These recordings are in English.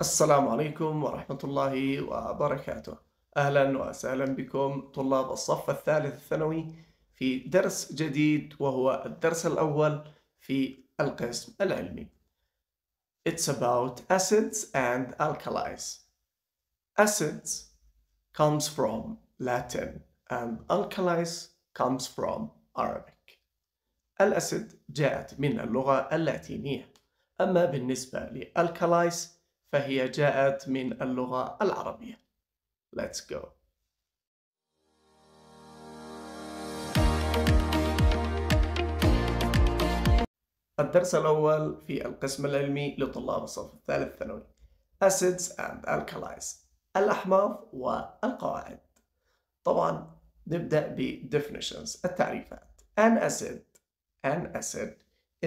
السلام عليكم ورحمة الله وبركاته أهلا وسهلا بكم طلاب الصف الثالث الثانوي في درس جديد وهو الدرس الأول في القسم العلمي It's about acids and alkalis Acids comes from Latin and alkalis comes from Arabic الأسد جاءت من اللغة اللاتينية أما بالنسبة لألكالايس فهي جاءت من اللغة العربية Let's go الدرس الأول في القسم العلمي لطلاب الصف الثالث ثانوي Acids and Alkalis الأحماض والقواعد طبعا نبدأ ب definitions التعريفات An acid An acid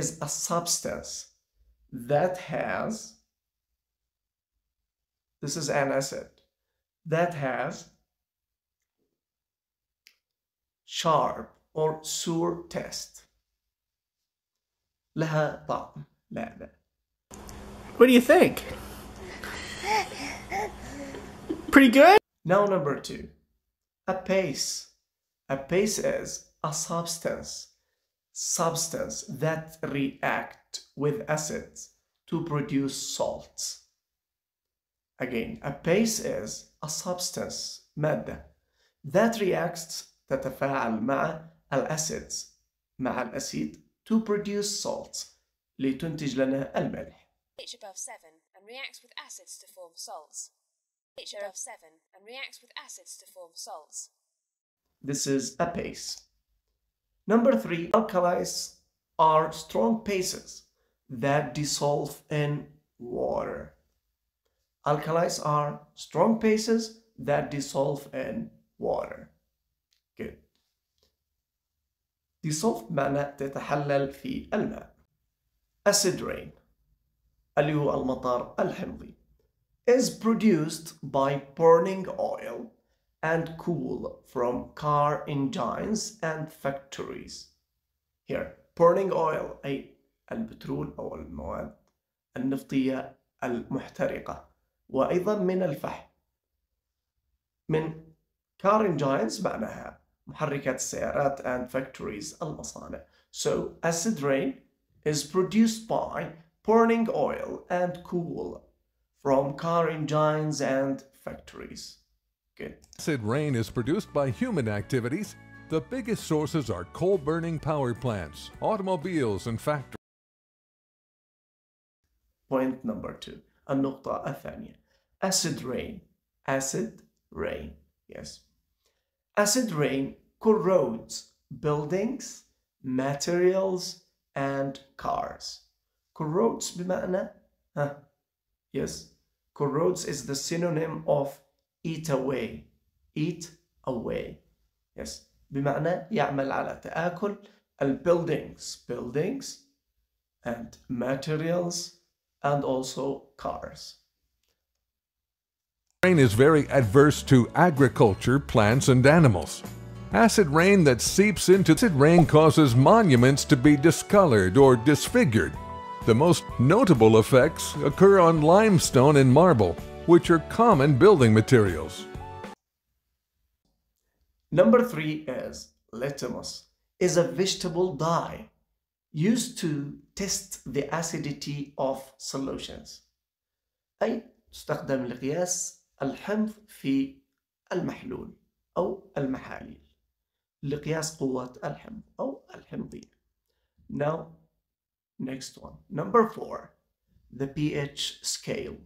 is a substance that has This is an asset that has sharp or sour taste. لها طعم لعبة. What do you think? Pretty good? Now number two. A base. A base is a substance. Substance that react with acids to produce salts. Again, a base is a substance, مادة, that reacts تتفاعل مع acids مع الأسيد to produce salts لتنتج لنا الملح. pH above 7 and reacts with acids to form salts. pH above 7 and reacts with acids to form salts. This is a base. Number 3, alkalis are strong bases that dissolve in water. Alkalis are strong bases that dissolve in water. Good. Dissolved معناه تتحلل في الماء. Acid rain اللي هو المطر الحمضي is produced by burning oil and coal from car engines and factories. Here, burning oil أي البترول أو المواد النفطية المحترقة وأيضا من الفحم من car engines معناها محركات السيارات and factories المصانع so acid rain is produced by burning oil and coal from car engines and factories good acid rain is produced by human activities the biggest sources are coal-burning power plants, automobiles, and factories. Point number two, النقطة الثانية acid rain, acid rain, yes. Acid rain corrodes buildings, materials, and cars. Corrodes بمعنى huh, yes. Corrodes is the synonym of eat away. Eat away. Yes. بمعنى يعمل على تآكل buildings, buildings and materials and also cars rain is very adverse to agriculture, plants, and animals. Acid rain that seeps into acid rain causes monuments to be discolored or disfigured. The most notable effects occur on limestone and marble, which are common building materials. Number three is litmus is a vegetable dye used to test the acidity of solutions. أي تستخدم لقياس الحمض في المحلول أو المحاليل لقياس قوة الحمض أو الحمضية. Now, next one. Number four, the pH scale.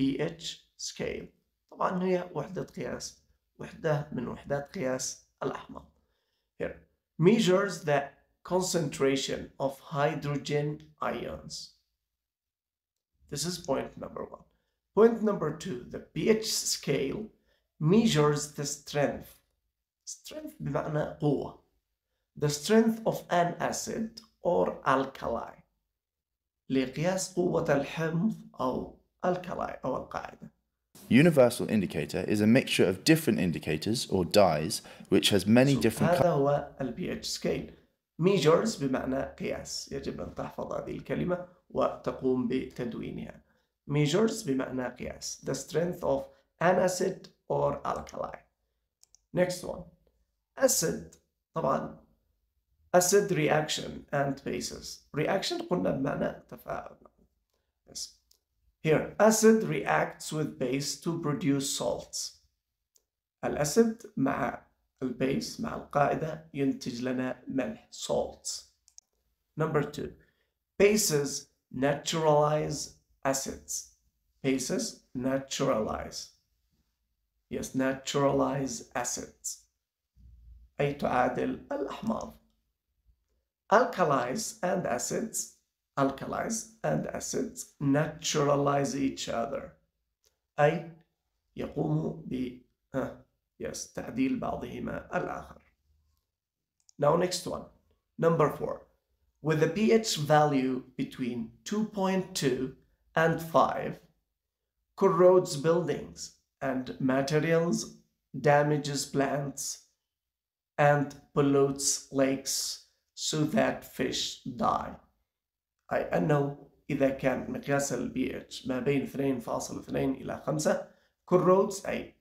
pH scale. طبعا هي وحدة قياس وحدة من وحدات قياس الأحمض. Here, measures the concentration of hydrogen ions. This is point number one. Point number two, the pH scale measures the strength. Strength بمعنى قوة. The strength of an acid or alkali. لقياس قوة الحمض أو alkali أو القاعدة. Universal indicator is a mixture of different indicators or dyes which has many so different هذا هو البي pH scale measures بمعنى قياس يجب أن تحفظ هذه الكلمة وتقوم بتدوينها measures بمعنى قياس the strength of an acid or alkali next one acid طبعا acid reaction and bases reaction قلنا بمعنى تفاعل yes. here acid reacts with base to produce salts الأسد مع البيس مع القاعدة ينتج لنا ملح salts number two bases naturalize Acids, bases naturalize. Yes, naturalize to أي تعادل الأحماض. Alkalize and acids, alkalize and acids naturalize each other. أي يقوم ب yes, تعديل بعضهما الآخر. Now next one, number four. With a pH value between 2.2 and 5 corrodes buildings and materials, damages plants, and pollutes lakes so that fish die I know إذا كان مقياس البي اتش ما بين 2.2 إلى 5 corrodes أي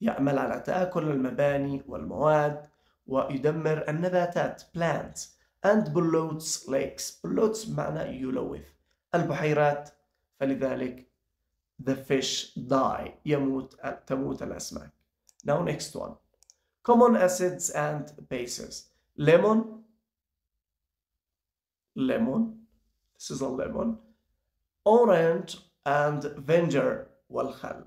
يعمل على تآكل المباني والمواد ويدمر النباتات plants and pollutes lakes pollutes معنى يلوث البحيرات فلذلك the fish die يموت تموت الأسماك now next one common acids and bases lemon lemon this is a lemon orange and vinegar والخل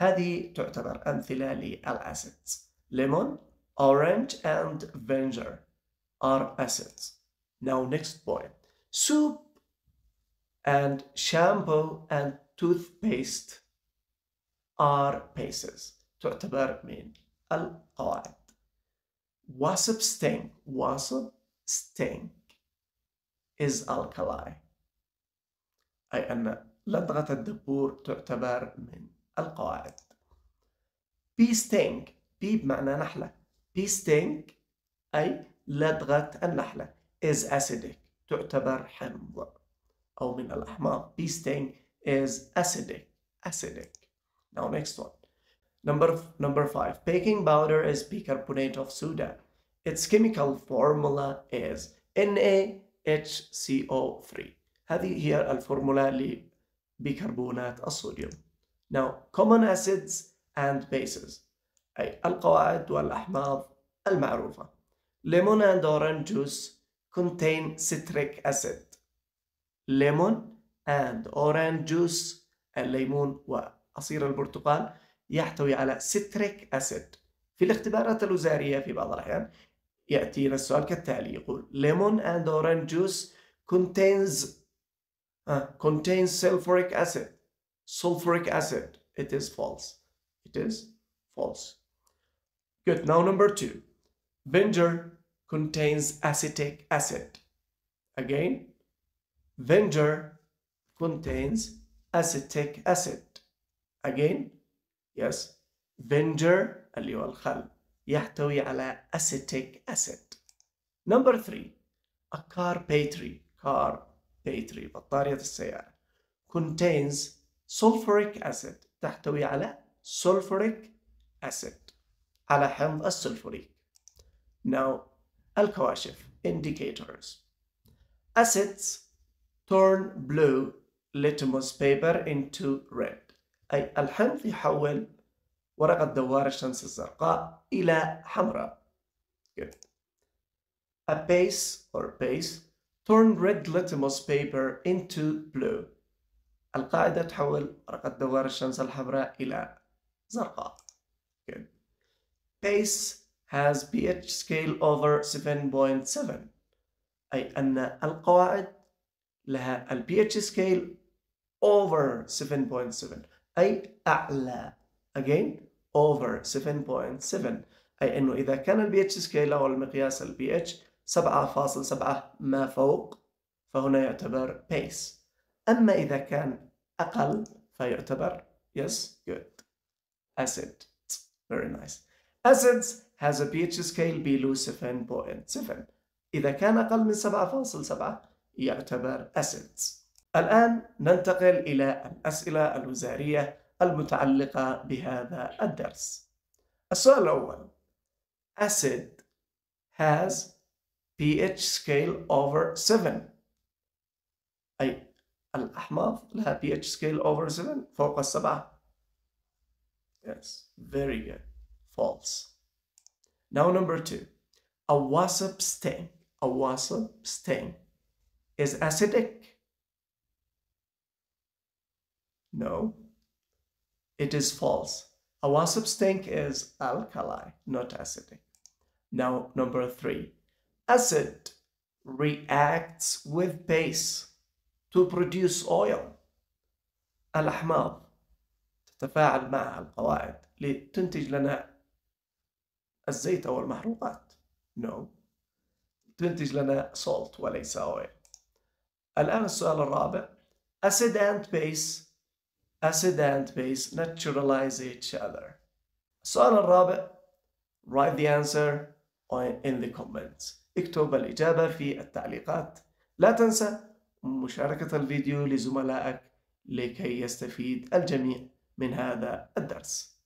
هذه تعتبر أمثلة للأسيدز lemon orange and vinegar are acids now next point soup and shampoo and toothpaste are bases تعتبر من القواعد wasp sting wasp sting is alkali أي أن لدغة الدبور تعتبر من القواعد bee sting bee بمعنى نحلة bee sting أي لدغة النحلة is acidic تعتبر حمض أو من الأحماض this thing is acidic acidic now next one number number five baking powder is bicarbonate of soda its chemical formula is NaHCO3 هذه هي الفورمولا لبيكربونات الصوديوم now common acids and bases أي القواعد والأحماض المعروفة lemon and orange juice contain citric acid lemon and orange juice الليمون وعصير البرتقال يحتوي على citric acid في الاختبارات الوزارية في بعض الأحيان يأتينا السؤال كالتالي يقول lemon and orange juice contains uh, contains sulfuric acid sulfuric acid it is false it is false good now number two vinegar contains acetic acid again vinegar contains acetic acid again yes vinegar اللي هو الخل يحتوي على acetic acid number three a car battery car battery بطارية السيارة contains sulfuric acid تحتوي على sulfuric acid على حمض السلفوريك now الكواشف indicators acids turn blue litmus paper into red أي الحمض يحول ورقة دوار الشمس الزرقاء إلى حمراء Good. A base or base turn red litmus paper into blue القاعدة تحول ورقة دوار الشمس الحمراء إلى زرقاء Good. Base has pH scale over 7.7 أي أن القواعد لها البي اتش سكيل over 7.7 أي أعلى again over 7.7 أي أنه إذا كان البي اتش سكيل او المقياس البي اتش 7.7 ما فوق فهنا يعتبر base أما إذا كان أقل فيعتبر yes good acid very nice acids has a pH scale below 7.7 إذا كان أقل من 7.7 يعتبر assets الآن ننتقل إلى الأسئلة الوزارية المتعلقة بهذا الدرس السؤال الأول acid has pH scale over 7 أي الأحماض لها pH scale over 7 فوق السبعة yes very good false now number two a wasp sting a wasp sting is acidic? No, it is false. A wasp stink is alkali, not acidic. Now, number three, acid reacts with base to produce oil. الأحماض تتفاعل مع القواعد لتنتج لنا الزيت أو المحروقات. No. تنتج لنا salt وليس oil. الآن السؤال الرابع acid and base acid and base naturalize each other السؤال الرابع write the answer in the comments اكتب الإجابة في التعليقات لا تنسى مشاركة الفيديو لزملائك لكي يستفيد الجميع من هذا الدرس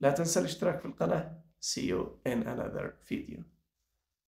لا تنسى الاشتراك في القناة See you in another video